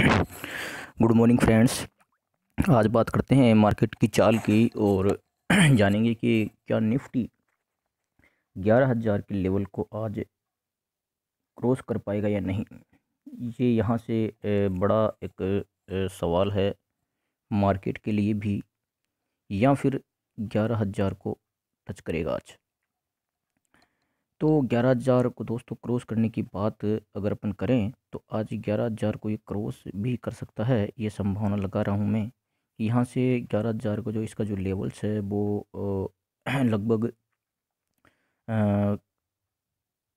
good morning friends आज बात करते हैं मार्केट की चाल की और जानेंगे कि क्या निफ्टी ग्यारह हज़ार के लेवल को आज क्रॉस कर पाएगा या नहीं ये यहाँ से बड़ा एक सवाल है मार्केट के लिए भी या फिर ग्यारह हज़ार को टच करेगा आज तो ग्यारह हज़ार को दोस्तों क्रॉस करने की बात अगर अपन करें तो आज ग्यारह हज़ार को ये क्रॉस भी कर सकता है ये संभावना लगा रहा हूँ मैं कि यहाँ से ग्यारह हज़ार को जो इसका जो लेवल्स है वो लगभग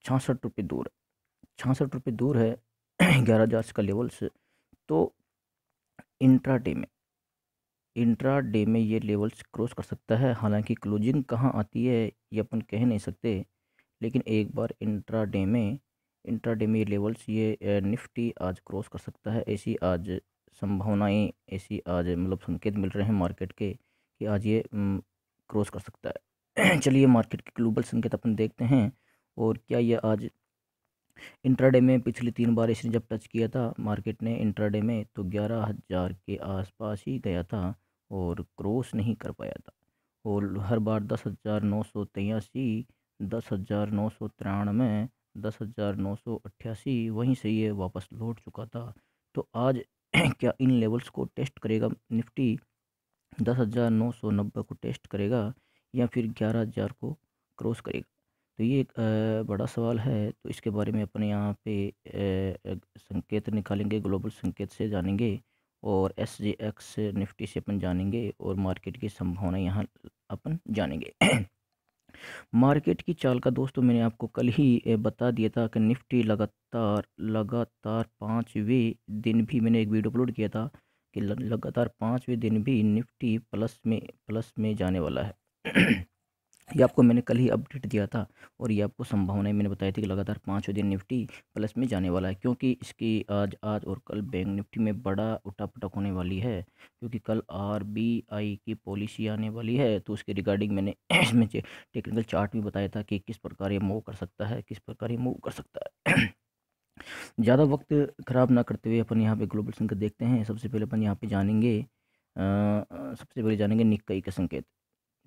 छासठ रुपये दूर छासठ रुपये दूर है ग्यारह हज़ार का लेवल्स तो इंट्रा डे में इंट्रा डे में ये लेवल्स क्रॉस कर सकता है हालांकि क्लोजिंग कहाँ आती है ये अपन कह नहीं सकते लेकिन एक बार इंट्रा डे में इंट्रा डे में लेवल्स ये निफ्टी आज क्रॉस कर सकता है ऐसी आज संभावनाएं ऐसी आज मतलब संकेत मिल रहे हैं मार्केट के कि आज ये क्रॉस कर सकता है चलिए मार्केट के ग्लोबल संकेत अपन देखते हैं और क्या ये आज इंट्राडे में पिछले तीन बार इसने जब टच किया था मार्केट ने इंट्राडे में तो ग्यारह हज़ार के आसपास ही गया था और क्रॉस नहीं कर पाया था और हर बार दस हज़ार नौ सौ तेयासी दस हज़ार नौ सौ तिरानवे दस हज़ार नौ सौ अट्ठासी वहीं से ये वापस लौट चुका था तो आज क्या इन लेवल्स को टेस्ट करेगा निफ्टी दस हज़ार नौ सौ नब्बे को टेस्ट करेगा या फिर ग्यारह हज़ार को क्रॉस करेगा तो ये एक बड़ा सवाल है तो इसके बारे में अपने यहाँ पे संकेत निकालेंगे ग्लोबल संकेत से जानेंगे और एस जे एक्स निफ्टी से अपन जानेंगे और मार्केट की संभावना यहाँ अपन जानेंगे मार्केट की चाल का दोस्तों मैंने आपको कल ही बता दिया था कि निफ्टी लगातार लगातार पाँचवें दिन भी मैंने एक वीडियो अपलोड किया था कि लगातार पाँचवें दिन भी निफ्टी प्लस में प्लस में जाने वाला है ये आपको मैंने कल ही अपडेट दिया था और ये आपको संभावनाएं मैंने बताई थी कि लगातार पाँचों दिन निफ्टी प्लस में जाने वाला है क्योंकि इसकी आज आज और कल बैंक निफ्टी में बड़ा उठापटक होने वाली है क्योंकि कल आरबीआई की पॉलिसी आने वाली है तो उसके रिगार्डिंग मैंने इसमें टेक्निकल चार्ट भी बताया था कि किस प्रकार ये मूव कर सकता है किस प्रकार ये मूव कर सकता है ज़्यादा वक्त ख़राब ना करते हुए अपन यहाँ पर ग्लोबल संकेत देखते हैं सबसे पहले अपन यहाँ पर जानेंगे सबसे पहले जानेंगे निकाई के संकेत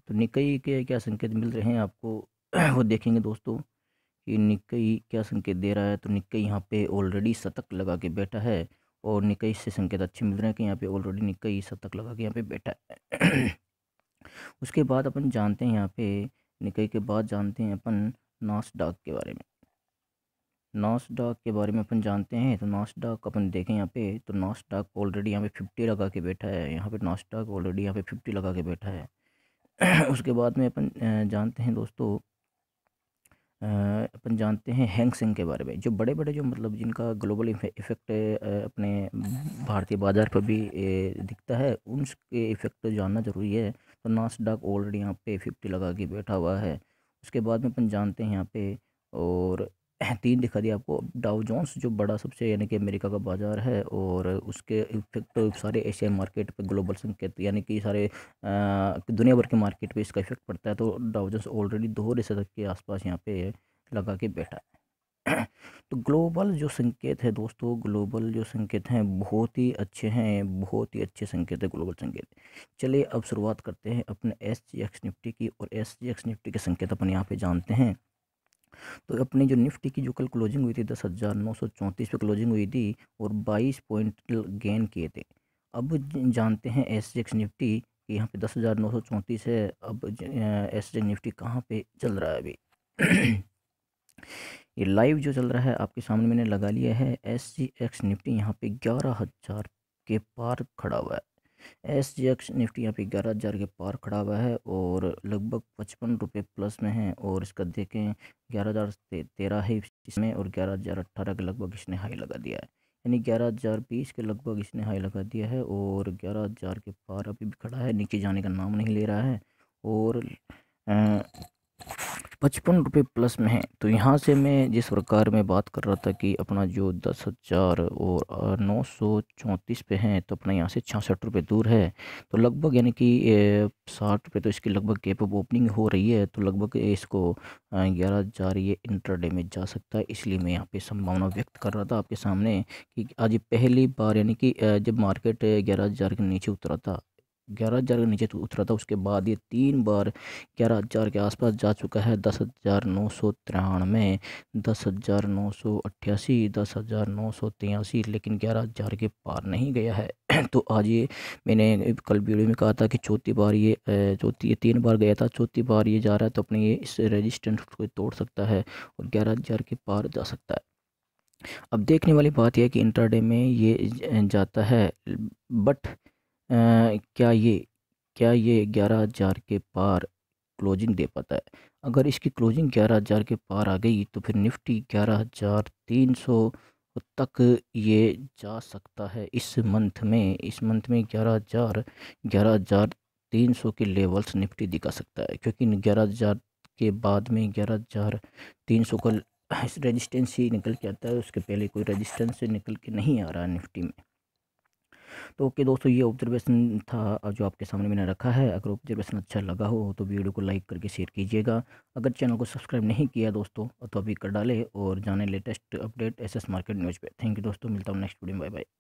तो निकई के क्या संकेत मिल रहे हैं आपको वो देखेंगे दोस्तों कि निकई क्या संकेत दे रहा है तो निकई यहाँ पे ऑलरेडी शतक लगा के बैठा है और निकई से संकेत अच्छे मिल रहे हैं कि यहाँ पे ऑलरेडी निकई शतक लगा के यहाँ पे बैठा है उसके बाद अपन जानते हैं यहाँ पे निकई के बाद जानते हैं अपन नाश डाक के बारे में डाक के बारे में अपन जानते हैं तो डाक अपन देखें यहाँ पे तो डाक ऑलरेडी यहाँ पे फिफ्टी लगा के बैठा है यहाँ पे डाक ऑलरेडी यहाँ पे फिफ्टी लगा के बैठा है उसके बाद में अपन जानते हैं दोस्तों अपन जानते हैं हैंग सिंग के बारे में जो बड़े बड़े जो मतलब जिनका ग्लोबल इफ़ेक्ट अपने भारतीय बाज़ार पर भी दिखता है उनके इफ़ेक्ट जानना ज़रूरी है तो डाक ऑलरेडी यहाँ पे फिफ्टी लगा के बैठा हुआ है उसके बाद में अपन जानते हैं यहाँ पे और तीन दिखा दिया आपको डाउ जोन्स जो बड़ा सबसे यानी कि अमेरिका का बाज़ार है और उसके इफेक्ट तो सारे एशियाई मार्केट पे ग्लोबल संकेत यानी कि सारे दुनिया भर के मार्केट पे इसका इफेक्ट पड़ता है तो डाउ जोन्स ऑलरेडी दोहरे तक के आसपास यहाँ पे लगा के बैठा है तो ग्लोबल जो संकेत है दोस्तों ग्लोबल जो संकेत हैं बहुत ही अच्छे हैं बहुत ही अच्छे संकेत है ग्लोबल संकेत चलिए अब शुरुआत करते हैं अपने एस जी एक्स निफ्टी की और एस जी एक्स निफ्टी के संकेत अपन यहाँ पे जानते हैं तो अपनी जो निफ्टी की जो कल क्लोजिंग हुई थी दस हज़ार नौ सौ चौंतीस पे क्लोजिंग हुई थी और बाईस पॉइंट गेन किए थे अब जानते हैं एस जी एक्स निफ्टी कि यहाँ पे दस हज़ार नौ सौ चौंतीस है अब एस जी निफ्टी कहाँ पे चल रहा है अभी ये लाइव जो चल रहा है आपके सामने मैंने लगा लिया है एस जी एक्स निफ्टी यहाँ पे ग्यारह हज़ार के पार खड़ा हुआ है एस जी एक्स निफ्टी यहाँ पे ग्यारह हज़ार के पार खड़ा हुआ है और लगभग पचपन रुपये प्लस में है और इसका देखें ग्यारह हज़ार ते, तेरह है इसमें और ग्यारह हज़ार अट्ठारह के लगभग इसने हाई लगा दिया है यानी ग्यारह हज़ार बीस के लगभग इसने हाई लगा दिया है और ग्यारह हज़ार के पार अभी भी खड़ा है नीचे जाने का नाम नहीं ले रहा है और आ, पचपन रुपये प्लस में है तो यहाँ से मैं जिस प्रकार में बात कर रहा था कि अपना जो दस हज़ार और नौ सौ चौंतीस पे है तो अपना यहाँ से छियासठ रुपये दूर है तो लगभग यानी कि साठ रुपये तो इसकी लगभग गैप ऑफ ओपनिंग हो रही है तो लगभग इसको ग्यारह हज़ार ये इंटरडे में जा सकता है इसलिए मैं यहाँ पे संभावना व्यक्त कर रहा था आपके सामने कि आज पहली बार यानी कि जब मार्केट ग्यारह हज़ार के नीचे उतरा था ग्यारह हज़ार के नीचे उतरा था उसके बाद ये तीन बार ग्यारह हज़ार के आसपास जा चुका है दस हज़ार नौ सौ तिरानवे दस हज़ार नौ सौ अट्ठासी दस हज़ार नौ सौ तिरासी लेकिन ग्यारह हज़ार के पार नहीं गया है तो आज ये मैंने कल वीडियो में कहा था कि चौथी बार ये चौथी ये तीन बार गया था चौथी बार ये जा रहा है तो अपने ये इस रजिस्टेंट को तोड़ सकता है और ग्यारह हज़ार के पार जा सकता है अब देखने वाली बात यह है कि इंटरडे में ये जाता है बट क्या ये क्या ये ग्यारह हज़ार के पार क्लोजिंग दे पाता है अगर इसकी क्लोजिंग ग्यारह हज़ार के पार आ गई तो फिर निफ्टी ग्यारह हज़ार तीन सौ तक ये जा सकता है इस मंथ में इस मंथ में ग्यारह हज़ार ग्यारह हज़ार तीन सौ के लेवल्स निफ्टी दिखा सकता है क्योंकि ग्यारह हज़ार के बाद में ग्यारह हज़ार तीन सौ का रजिस्टेंस ही निकल के आता है उसके पहले कोई रजिस्टेंस निकल के नहीं आ रहा निफ्टी में तो ओके दोस्तों ये ऑब्जर्वेशन था जो आपके सामने मैंने रखा है अगर ऑब्जर्वेशन अच्छा लगा हो तो वीडियो को लाइक करके शेयर कीजिएगा अगर चैनल को सब्सक्राइब नहीं किया दोस्तों तो अभी कर डाले और जाने latest update S S market news पर थैंक यू दोस्तों मिलता हूँ नेक्स्ट वीडियो बाय बाय